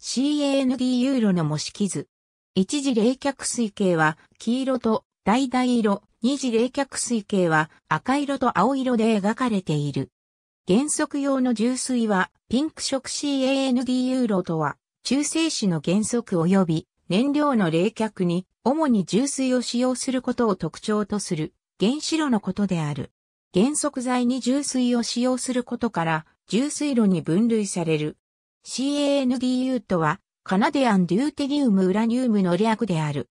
CAND ユーロの模式図。一次冷却水系は黄色と橙色、二次冷却水系は赤色と青色で描かれている。原則用の重水はピンク色 CAND ユーロとは中性子の原則及び燃料の冷却に主に重水を使用することを特徴とする原子炉のことである。原則剤に重水を使用することから重水炉に分類される CANDU とは、カナディアンデューテリウムウラニウムの略である。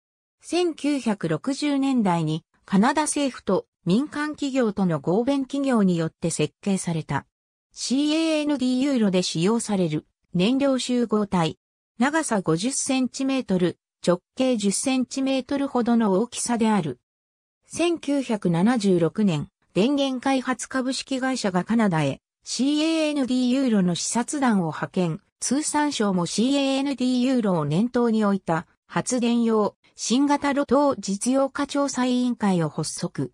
1960年代にカナダ政府と民間企業との合弁企業によって設計された。CAND u 炉で使用される燃料集合体。長さ50センチメートル、直径10センチメートルほどの大きさである。1976年、電源開発株式会社がカナダへ CAND ユーロの視察団を派遣、通産省も CAND ユーロを念頭に置いた発電用新型路頭実用化調査委員会を発足。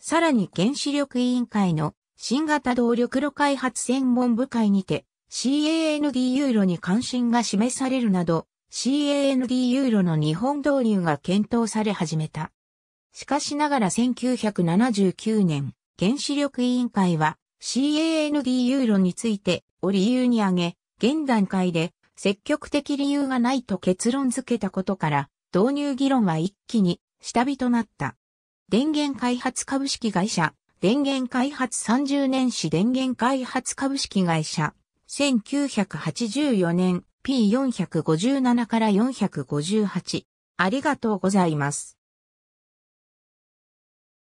さらに原子力委員会の新型動力炉開発専門部会にて CAND ユーロに関心が示されるなど CAND ユーロの日本導入が検討され始めた。しかしながら1979年原子力委員会は CAND ユーロについてを理由に挙げ、現段階で積極的理由がないと結論付けたことから、導入議論は一気に下火となった。電源開発株式会社、電源開発30年史電源開発株式会社、1984年 P457 から458。ありがとうございます。